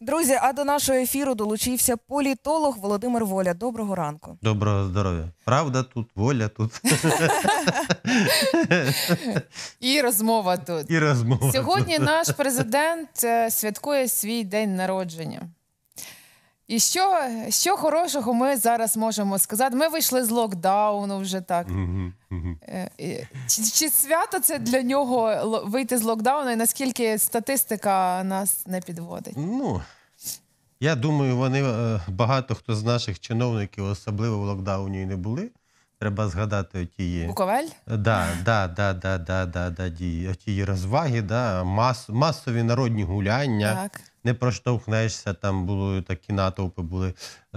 Друзі, а до нашого ефіру долучився політолог Володимир Воля. Доброго ранку. Доброго здоров'я. Правда тут, воля тут. І розмова тут. І розмова. Сьогодні наш президент е, святкує свій день народження. І що що хорошого ми зараз можемо сказати? Ми вийшли з локдауну вже так. Е, чи, чи свято це для нього вийти з локдауну, і наскільки статистика нас не підводить? Ну я думаю, вони е, багато хто з наших чиновників, особливо в локдауні, не були. Треба згадати тієї Буковель? Да, да, да, да, да, да, да, тієї розваги, да, мас, масові народні гуляння. Так. Не проштовхнешся, там були такі натовпи були.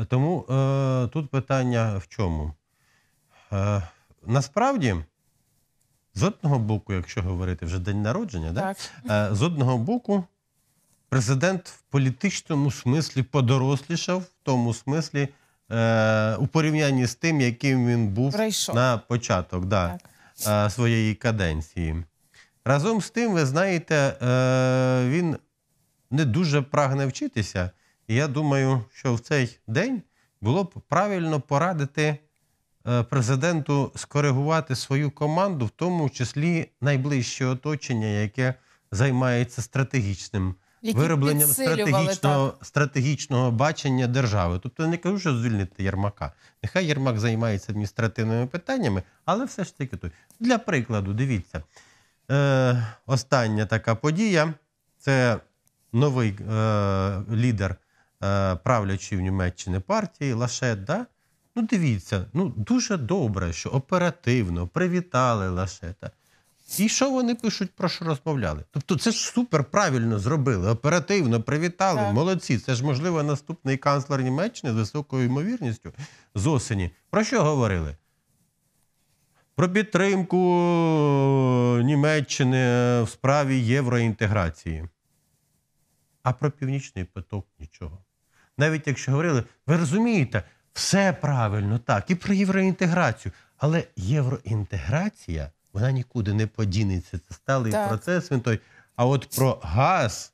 Тому е, тут питання в чому? Е, Насправді, з одного боку, якщо говорити вже день народження, Да? Е, з одного боку, президент в політичному смислі подорослішав, в тому смислі е, у порівнянні з тим, яким він був Прийшов. на початок да, е, своєї каденції. Разом з тим, ви знаєте, е, він не дуже прагне вчитися. І я думаю, що в цей день було б правильно порадити е, президенту скоригувати свою команду, в тому числі найближче оточення, яке займається стратегічним які виробленням стратегічного стратегічного бачення держави. Тобто я не кажу, що звільнити Єрмака. Нехай Єрмак займається адміністративними питаннями, але все ж таки той. Для прикладу, дивіться, е, остання така подія це новий е, лідер е, правлячої в Німеччині партії Лашет. Да? Ну, дивіться, ну дуже добре, що оперативно привітали Лашета. І що вони пишуть, про що розмовляли? Тобто це ж супер правильно зробили, оперативно привітали. Так. Молодці. Це ж, можливо, наступний канцлер Німеччини з високою ймовірністю з осені. Про що говорили? Про підтримку Німеччини в справі євроінтеграції. А про північний поток нічого. Навіть якщо говорили, ви розумієте, все правильно так, і про євроінтеграцію. Але євроінтеграція вона нікуди не подінеться. Це сталий так. процес. Він той. А от про газ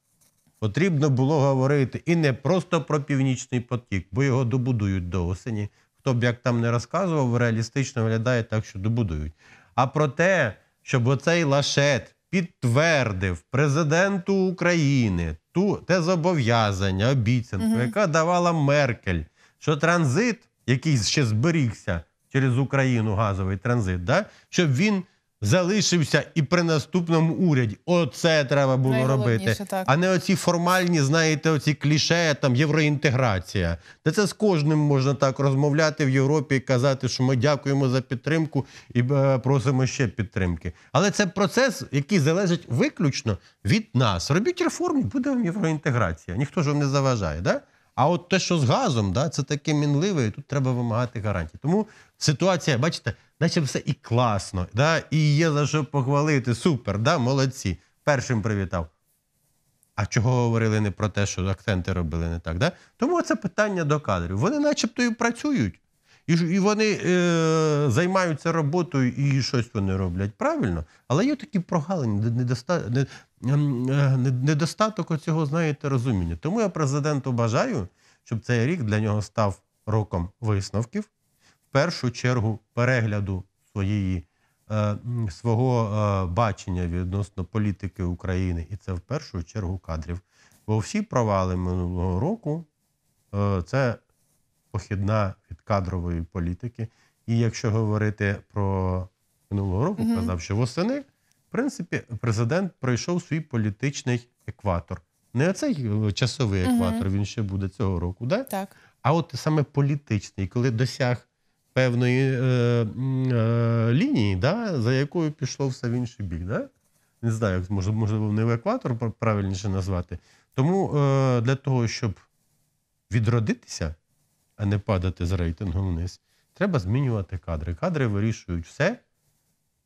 потрібно було говорити і не просто про північний потік, бо його добудують до осені. Хто б як там не розказував, реалістично виглядає так, що добудують. А про те, щоб оцей лашет підтвердив президенту України ту те зобов'язання, обіцянку, угу. яка давала Меркель, що транзит, який ще зберігся через Україну, газовий транзит, да, щоб він залишився і при наступному уряді. Оце треба було робити. Так. А не оці формальні, знаєте, оці кліше, там євроінтеграція. Та це з кожним можна так розмовляти в Європі і казати, що ми дякуємо за підтримку і е, просимо ще підтримки. Але це процес, який залежить виключно від нас. Робіть реформи, буде вам євроінтеграція. Ніхто ж вам не заважає, так? Да? А от те, що з газом, да, це таке мінливе, і тут треба вимагати гарантій. Тому ситуація, бачите, наче все і класно, да, і є за що похвалити. Супер, да, молодці. Першим привітав. А чого говорили не про те, що акценти робили не так? Да? Тому це питання до кадрів. Вони начебто і працюють. І і вони е, займаються роботою і щось вони роблять правильно, але є такі прогалини, недоста, ем, е, недостаток цього, знаєте, розуміння. Тому я президенту бажаю, щоб цей рік для нього став роком висновків, в першу чергу перегляду своєї. Е, свого е, бачення відносно політики України, і це в першу чергу кадрів. Бо всі провали минулого року це похідна від кадрової політики. І якщо говорити про минулого року, угу. казав, що восени, в принципі, президент пройшов свій політичний екватор. Не оцей е, часовий екватор, угу. він ще буде цього року, да? так? А от саме політичний, коли досяг певної е, е, лінії, да, за якою пішло все в інший бік. Да? Не знаю, може, можливо, не в екватор правильніше назвати. Тому е, для того, щоб відродитися, а не падати з рейтингом вниз. Треба змінювати кадри. Кадри вирішують все,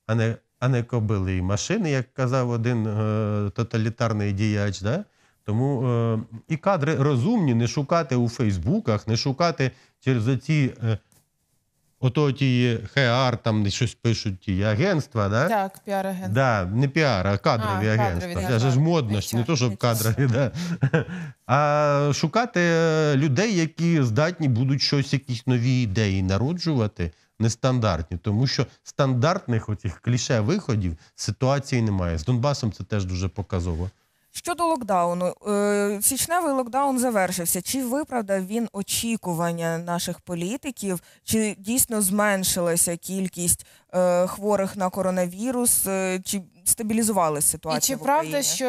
а не а не кобили і машини, як казав один е, тоталітарний діяч. Да? Тому е, і кадри розумні не шукати у Фейсбуках, не шукати через оці. Е, Ото ті ХЕАР, там щось пишуть ті агентства, да? Так, піар-агентства. Да, не піар, а кадрові а, агентства. Це ж модно, ж не то, щоб кадрові. Да. А шукати е, людей, які здатні будуть щось, якісь нові ідеї народжувати, нестандартні. Тому що стандартних оцих кліше виходів ситуації немає. З Донбасом це теж дуже показово. Щодо локдауну, е, січневий локдаун завершився. Чи виправдав він очікування наших політиків? Чи дійсно зменшилася кількість е, хворих на коронавірус? Е, чи стабілізувалася ситуація? І Чи в Україні? правда, що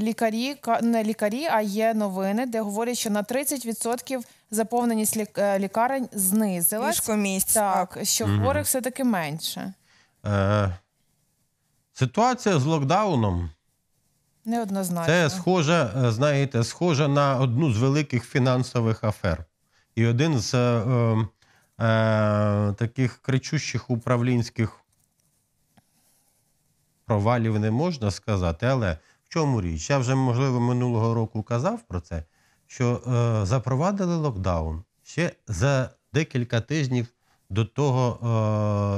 лікарі не лікарі, а є новини, де говорять, що на 30% заповненість лікарень знизилась? Ліжкомісць. так, так. що хворих mm -hmm. все таки менше? Е, Ситуація з локдауном. Неоднозначно. Це схоже, е, знаєте, схоже на одну з великих фінансових афер. І один з е, ем, е, таких кричущих управлінських провалів не можна сказати, але в чому річ? Я вже, можливо, минулого року казав про це, що е, запровадили локдаун ще за декілька тижнів до того,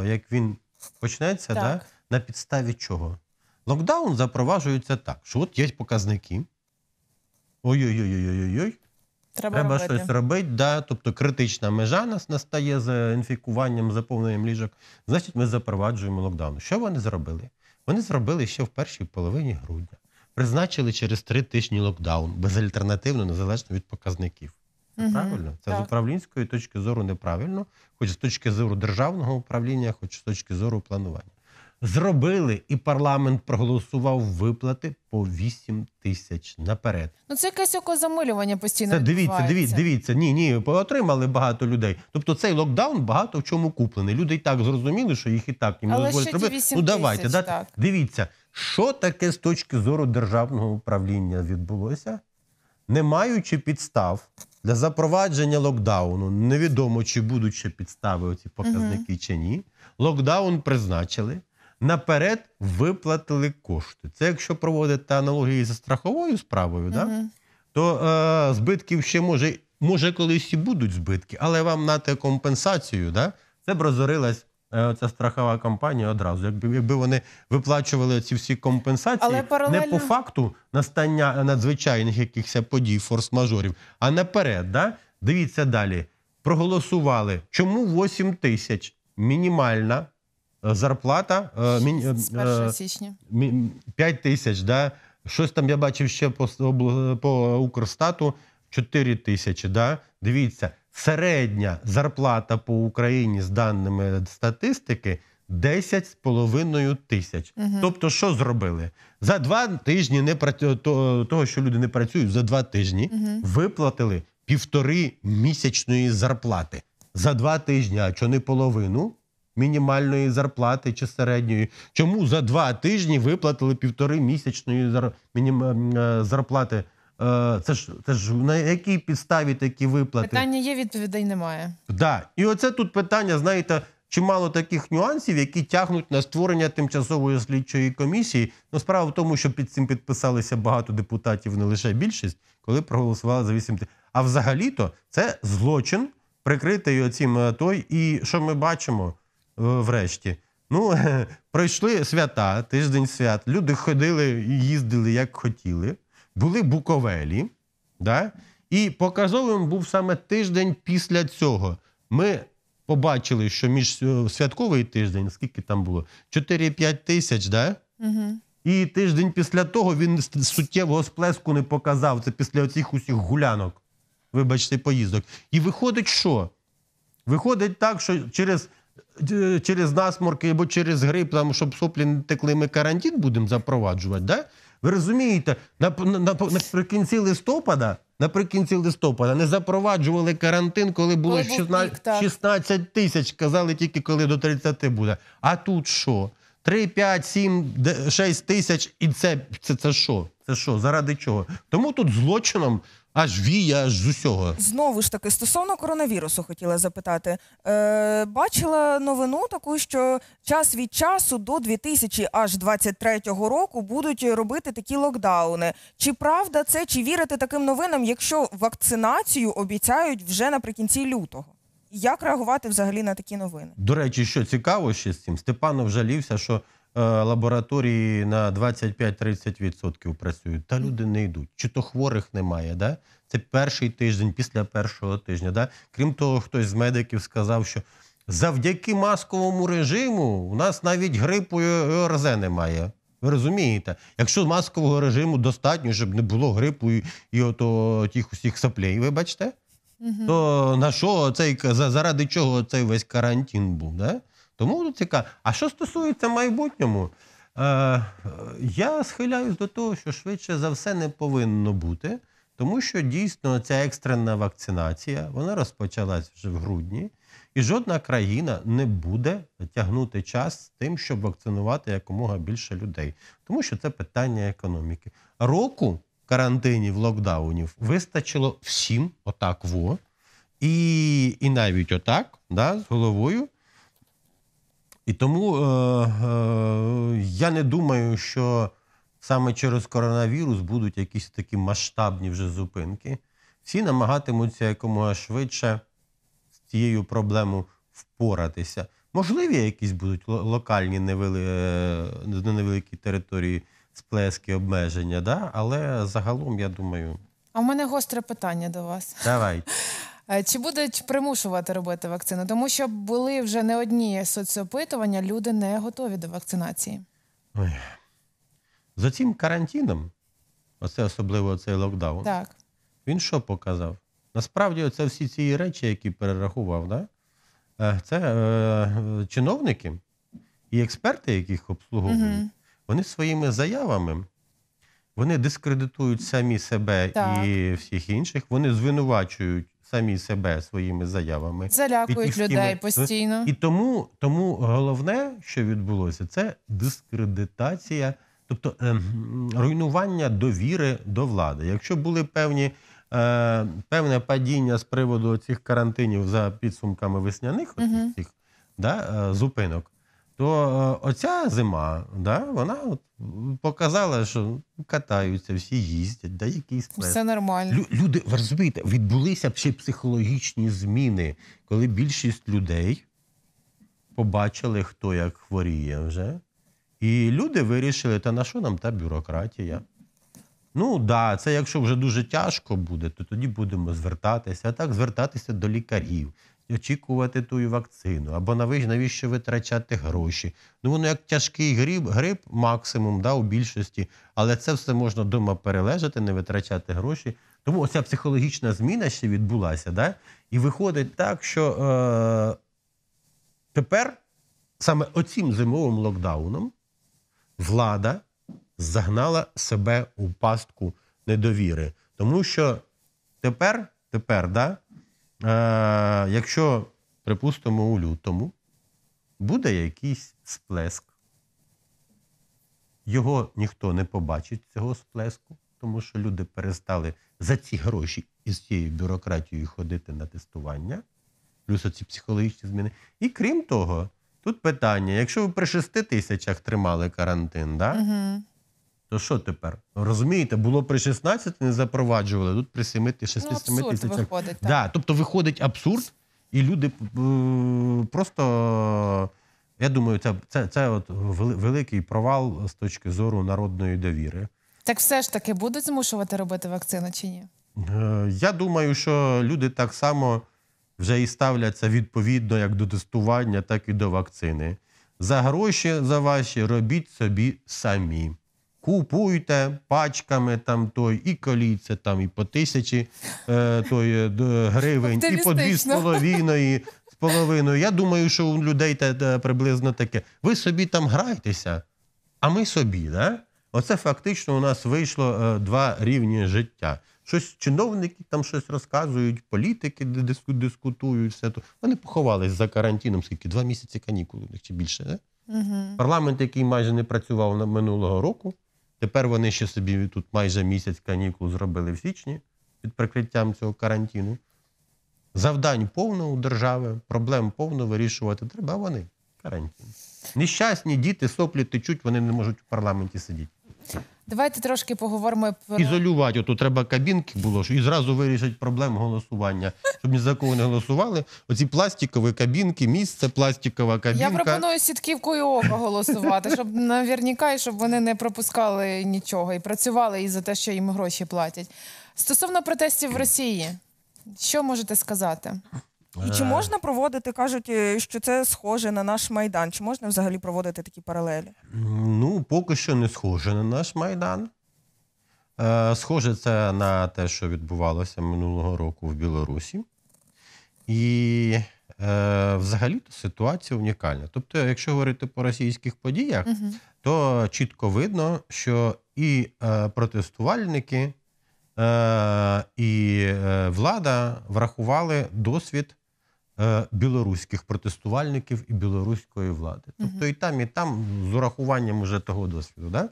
е, як він почнеться, так. Да? на підставі чого? Локдаун запроваджується так, що от є показники. Ой-ой-ой. Треба, Треба робити. щось робити, да. тобто критична межа нас настає з е, інфікуванням, заповненням ліжок. Значить, ми запроваджуємо локдаун. Що вони зробили? Вони зробили ще в першій половині грудня. Призначили через три тижні локдаун безальтернативно, незалежно від показників. Це угу, правильно? Це так. з управлінської точки зору неправильно, хоч з точки зору державного управління, хоч з точки зору планування зробили, і парламент проголосував виплати по 8 тисяч наперед. Ну це якесь окозамилювання постійно. Це дивіться, дивіться, дивіться. Ні, ні, отримали багато людей. Тобто цей локдаун багато в чому куплений. Люди й так зрозуміли, що їх і так їм Але дозволять робити. 8 ну давайте тисяч, дати. Дивіться, що таке з точки зору державного управління відбулося, не маючи підстав. Для запровадження локдауну невідомо, чи будуть ще підстави оці показники uh чи ні. Локдаун призначили наперед виплатили кошти. Це якщо проводити аналогії за страховою справою, да? то е, збитків ще може, може колись і будуть збитки, але вам нати компенсацію, да? це б розорилась. Е, Ця страхова компанія одразу, якби якби вони виплачували ці всі компенсації, Але паралельно... не по факту настання надзвичайних якихось подій, форс-мажорів, а наперед, да? дивіться далі, проголосували, чому 8 тисяч мінімальна Е, зарплата е, з 1 е, січня 5 тисяч. Да? Щось там я бачив ще по по Укрстату 4 тисячі. Да? Дивіться, середня зарплата по Україні з даними статистики 10,5 тисяч. Угу. Тобто, що зробили? За два тижні не працю... того, що люди не працюють, за два тижні угу. виплатили півтори місячної зарплати. За два тижні, а чи не половину, мінімальної зарплати чи середньої. Чому за два тижні виплатили півтори місячної зар... мінім... Е, е, зарплати? Е, це ж це ж на якій підставі такі виплати? Питання є, відповідей немає. Да. І оце тут питання, знаєте, чимало таких нюансів, які тягнуть на створення тимчасової слідчої комісії. Ну, справа в тому, що під цим підписалися багато депутатів, не лише більшість, коли проголосували за 8 А взагалі-то це злочин, прикритий оцім той. І що ми бачимо? Е, врешті. Ну, пройшли свята, тиждень свят. Люди ходили і їздили як хотіли. Були буковелі. Да? І показовим був саме тиждень після цього. Ми побачили, що між е, святковий тиждень, скільки там було? 4-5 тисяч, да? Угу. і тиждень після того він суттєвого сплеску не показав. Це після оцих усіх гулянок, вибачте, поїздок. І виходить, що? Виходить так, що через через насморки або через грип, там, щоб соплі не текли, ми карантин будемо запроваджувати. Да? Ви розумієте, наприкінці листопада. Наприкінці листопада не запроваджували карантин, коли було 16 16 тисяч. Казали тільки коли до 30 буде. А тут що? 3, 5, 7, 6 тисяч, і це це, це що? Це що? Заради чого? Тому тут злочином аж вія аж з усього. Знову ж таки, стосовно коронавірусу, хотіла запитати. Е, бачила новину таку, що час від часу до 2000 аж 23 року будуть робити такі локдауни. Чи правда це, чи вірити таким новинам, якщо вакцинацію обіцяють вже наприкінці лютого? Як реагувати взагалі на такі новини? До речі, що цікаво ще з цим, Степанов жалівся, що Е, лабораторії на 25-30% працюють, та люди не йдуть. Чи то хворих немає, да? Це перший тиждень, після першого тижня. Да? Крім того, хтось з медиків сказав, що завдяки масковому режиму у нас навіть грипу і ОРЗ немає. Ви розумієте, якщо маскового режиму достатньо, щоб не було грипу і, і ото тих усіх соплей, ви бачите? Угу. То на що цей заради чого цей весь карантин був? Да? Тому тут цікаво. А що стосується майбутньому, е, я схиляюсь до того, що швидше за все не повинно бути, тому що дійсно ця екстрена вакцинація вона розпочалась вже в грудні, і жодна країна не буде тягнути час з тим, щоб вакцинувати якомога більше людей, тому що це питання економіки. Року карантинів, локдаунів вистачило всім, отак во, і і навіть отак, да, з головою. І тому е, е, я не думаю, що саме через коронавірус будуть якісь такі масштабні вже зупинки. Всі намагатимуться якомога швидше з цією проблемою впоратися. Можливі якісь будуть локальні невели... Е, на невеликій території сплески обмеження, да? але загалом, я думаю. А в мене гостре питання до вас. Давайте. Е, чи будуть примушувати робити вакцину? Тому що були вже не одні соціопитування, люди не готові до вакцинації. Ой. За цим карантином, оце особливо цей локдаун, так. він що показав? Насправді, це всі ці речі, які перерахував, да? Е, це е, чиновники і експерти, яких обслуговують, угу. вони своїми заявами вони дискредитують самі себе так. і всіх інших. Вони звинувачують самі себе своїми заявами, залякують людей постійно. І тому, тому головне, що відбулося, це дискредитація, тобто е, руйнування довіри до влади. Якщо були певні. Е, певне падіння з приводу цих карантинів за підсумками весняних uh цих, да, е, зупинок. То е, оця зима, да, вона от показала, що катаються, всі їздять, да якийсь плес. Все нормально. Лю люди, ви розумієте, відбулися б ще психологічні зміни, коли більшість людей побачили, хто як хворіє вже. І люди вирішили, та на що нам та бюрократія? Ну так, да, це якщо вже дуже тяжко буде, то тоді будемо звертатися. А так звертатися до лікарів очікувати ту вакцину, або навіщо витрачати гроші. Ну воно як тяжкий гриб, гриб максимум да, у більшості, але це все можна вдома перележати, не витрачати гроші. Тому оця психологічна зміна ще відбулася, да? і виходить так, що е, тепер саме оцім зимовим локдауном влада загнала себе у пастку недовіри. Тому що тепер, тепер, да, Е, якщо, припустимо, у лютому буде якийсь сплеск, його ніхто не побачить цього сплеску, тому що люди перестали за ці гроші із цією бюрократією ходити на тестування, плюс оці психологічні зміни. І крім того, тут питання: якщо ви при 6 тисячах тримали карантин, да? Угу. То що тепер? Ну, розумієте, було при 16 не запроваджували, тут при 7 6 ну, 7 тисячах. Виходить, Да, тобто виходить абсурд, і люди е, просто. Я думаю, це це, це от великий провал з точки зору народної довіри. Так все ж таки будуть змушувати робити вакцину чи ні? Е, я думаю, що люди так само вже і ставляться відповідно як до тестування, так і до вакцини. За гроші за ваші робіть собі самі. Купуйте пачками там той і коліце, там і по тисячі е, той, е, гривень, і по дві з половиною. з половиною. Я думаю, що у людей те приблизно таке. Ви собі там грайтеся, а ми собі. Да? Оце фактично у нас вийшло е, два рівні життя. Щось чиновники там щось розказують, політики диску, дискутують, все то. Вони поховались за карантином, скільки два місяці канікули чи більше. Да? Угу. Парламент, який майже не працював на минулого року. Тепер вони ще собі тут майже місяць канікул зробили в січні під прикриттям цього карантину. Завдань повно у держави, проблем повно вирішувати треба. Вони карантин. Нещасні діти, соплі течуть, вони не можуть у парламенті сидіти. Давайте трошки поговоримо про ізолювати. Ото треба кабінки було і зразу вирішить проблему голосування, щоб ні за кого не голосували. Оці пластикові кабінки, місце, пластикова кабінка. Я пропоную сітківкою ока голосувати, щоб навірніка і щоб вони не пропускали нічого і працювали і за те, що їм гроші платять. Стосовно протестів в Росії, що можете сказати? І чи е. можна проводити, кажуть, е, що це схоже на наш майдан? Чи можна взагалі проводити такі паралелі? Ну, поки що не схоже на наш майдан. Е, схоже, це на те, що відбувалося минулого року в Білорусі. І взагалі-то ситуація унікальна. Тобто, якщо говорити по російських подіях, угу. то чітко видно, що і протестувальники, і влада врахували досвід Е, білоруських протестувальників і білоруської влади. Тобто і там, і там з урахуванням уже того досвіду. Да?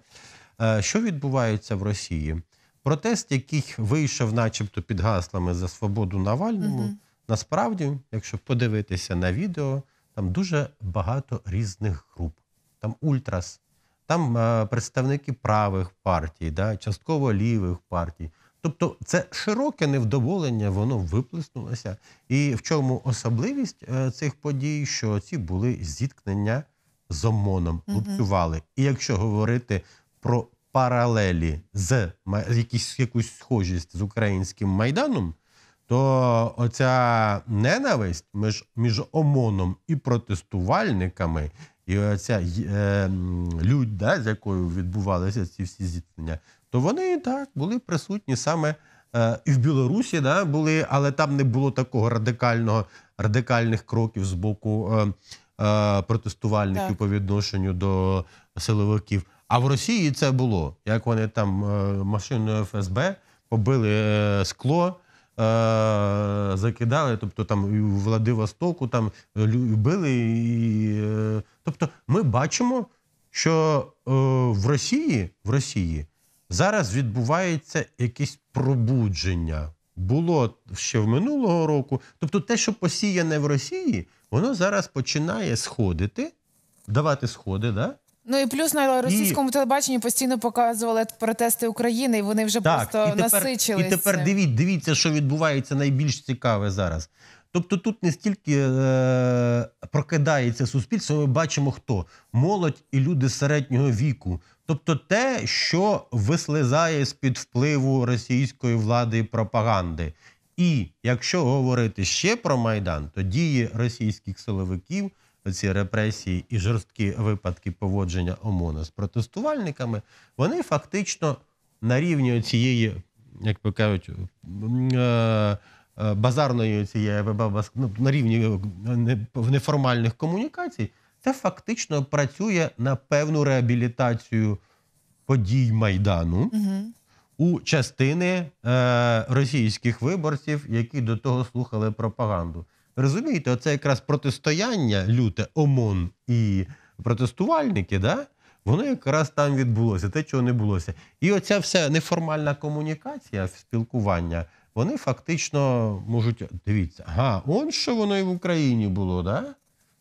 Е, що відбувається в Росії? Протест, який вийшов, начебто, під гаслами за свободу Навальному, насправді, якщо подивитися на відео, там дуже багато різних груп. Там ультрас, там е, представники правих партій, да, частково лівих партій, Тобто це широке невдоволення, воно виплеснулося. І в чому особливість е, цих подій, що ці були зіткнення з ОМОНом, лупцювали. І якщо говорити про паралелі з якісь, якусь схожість з українським майданом, то оця ненависть між між ОМОНом і протестувальниками, і оця е, ем, людь, да, з якою відбувалися ці всі зіткнення, то вони так були присутні саме е, і в Білорусі, да, були, але там не було такого радикального радикальних кроків з боку е, е, протестувальників так. по відношенню до силовиків. А в Росії це було. Як вони там е, машиною ФСБ побили е, скло. Е, закидали, тобто там і у Владивостоку там любили. І, е, Тобто, ми бачимо, що е, в Росії в Росії Зараз відбувається якесь пробудження. Було ще в минулого року. Тобто, те, що посіяне в Росії, воно зараз починає сходити, давати сходи. да? Ну і плюс на російському і... телебаченню постійно показували протести України, і вони вже так, просто і тепер, насичилися. І тепер дивіться, дивіться, що відбувається найбільш цікаве зараз. Тобто тут не стільки е, прокидається суспільство, ми бачимо хто молодь і люди середнього віку. Тобто те, що вислизає з-під впливу російської влади і пропаганди. І якщо говорити ще про Майдан, то дії російських силовиків, оці репресії і жорсткі випадки поводження ОМОНа з протестувальниками, вони фактично на рівні цієї, як ви кажуть, е, е, базарної цієї ну, на рівні е, неформальних комунікацій це фактично працює на певну реабілітацію подій Майдану угу. у частини е, російських виборців, які до того слухали пропаганду. Розумієте, оце якраз протистояння люте ОМОН і протестувальники, да? воно якраз там відбулося, те, чого не булося. І оця вся неформальна комунікація, спілкування, вони фактично можуть дивіться, ага, он що воно і в Україні було, да?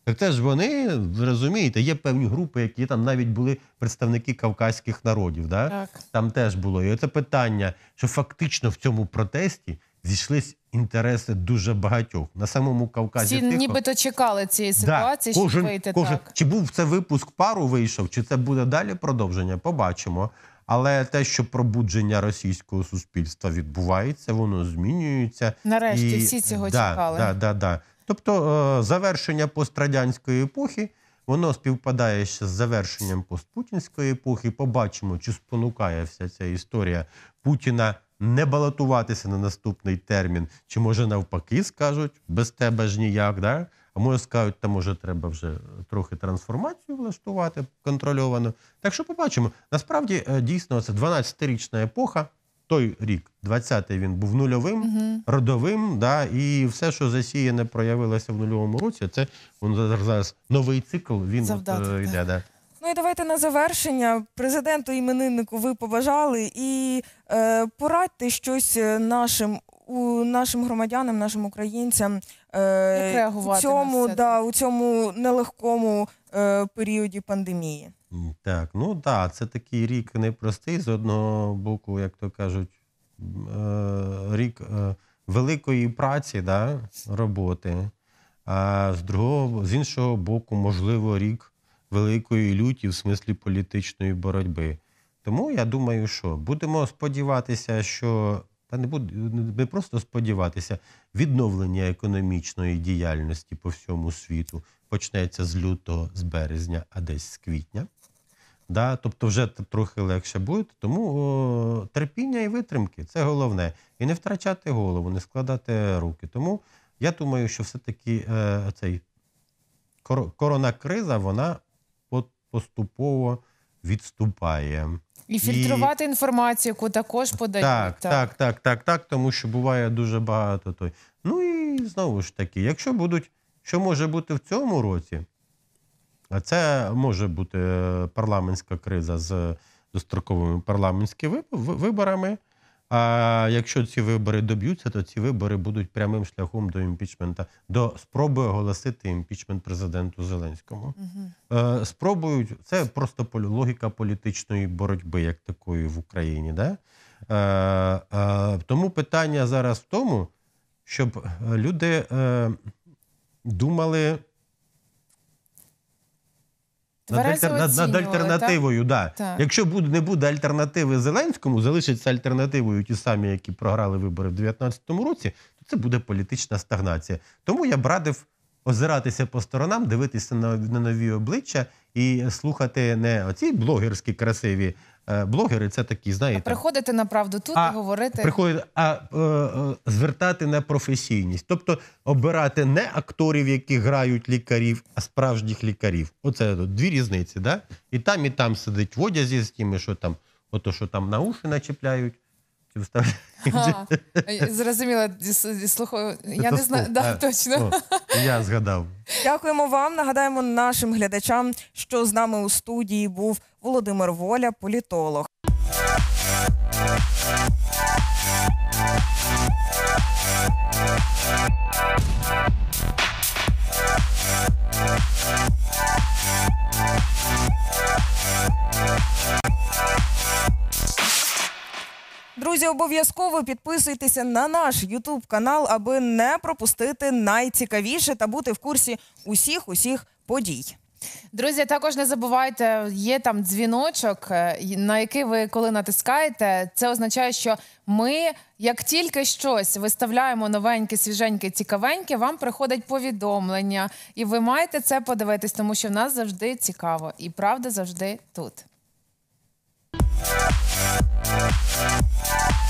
Так теж вони розумієте, є певні групи, які там навіть були представники кавказьких народів. Да? Так. Там теж було. І це питання, що фактично в цьому протесті зійшлись інтереси дуже багатьох. На самому Кавказі Всі тихо. нібито чекали цієї ситуації, да. кожен, щоб вийти кожен. так. Чи був це випуск пару вийшов, чи це буде далі продовження? Побачимо. Але те, що пробудження російського суспільства відбувається, воно змінюється. Нарешті і... всі цього да, чекали. Да, да, да. Тобто е, завершення пострадянської епохи, воно співпадає ще з завершенням постпутінської епохи. Побачимо, чи спонукає вся ця історія Путіна не балотуватися на наступний термін, чи може навпаки скажуть без тебе ж ніяк. Да? А може скажуть, та може треба вже трохи трансформацію влаштувати контрольовано. Так що побачимо, насправді е, дійсно це 12-річна епоха той рік, 20-й він був нульовим, угу. родовим, да, і все, що засіяне, проявилося в нульовому році, це воно зараз новий цикл. Він Завдати, от, е, йде. Да. Ну і давайте на завершення. Президенту імениннику ви побажали і е, порадьте щось е, нашим у нашим громадянам, нашим українцям Е, як реагувати у цьому да, у цьому нелегкому е, періоді пандемії. Так, ну так, да, це такий рік непростий. З одного боку, як то кажуть, е, рік е, великої праці, да, роботи, а з другого, з іншого боку, можливо, рік великої люті в смислі політичної боротьби. Тому я думаю, що будемо сподіватися, що та не буде не просто сподіватися, відновлення економічної діяльності по всьому світу почнеться з лютого, з березня, а десь з квітня. Да? Тобто, вже трохи легше буде. Тому о, терпіння і витримки це головне. І не втрачати голову, не складати руки. Тому я думаю, що все-таки е, цей кор, вона поступово відступає. І фільтрувати і... інформацію, яку також подають. Так, так, так, так, так, так, тому що буває дуже багато той. Ну і знову ж таки, якщо будуть, що може бути в цьому році, а це може бути е, парламентська криза з достроковими парламентськими виборами. А якщо ці вибори доб'ються, то ці вибори будуть прямим шляхом до імпічмента, до спроби оголосити імпічмент президенту Зеленському. Угу. Спробують це просто логіка політичної боротьби, як такої в Україні. Да? Е, е, тому питання зараз в тому, щоб люди думали Тверезо над, альтернативою, Да. так. Якщо буде, не буде альтернативи Зеленському, залишиться альтернативою ті самі, які програли вибори в 2019 році, то це буде політична стагнація. Тому я б радив озиратися по сторонам, дивитися на, на нові обличчя і слухати не оці блогерські красиві Е, блогери це такі, знаєте. А приходити на правду тут а, і говорити. Приходити, а е, е, звертати на професійність. Тобто обирати не акторів, які грають лікарів, а справжніх лікарів. Оце дві різниці. да? І там, і там сидить в одязі з тими, що там, ото що там на уші начіпляють підписів е, Зрозуміло, слухаю. Я не знаю да, е, точно. я згадав. Дякуємо вам. Нагадаємо нашим глядачам, що з нами у студії був Володимир Воля, політолог. Друзі, обов'язково підписуйтеся на наш YouTube канал, аби не пропустити найцікавіше та бути в курсі усіх усіх подій. Друзі, також не забувайте, є там дзвіночок, е, на який ви коли натискаєте. Це означає, що ми, як тільки щось виставляємо новеньке, свіженьке, цікавеньке, вам приходить повідомлення, і ви маєте це подивитись, тому що в нас завжди цікаво, і правда завжди тут.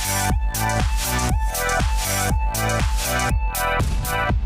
Thank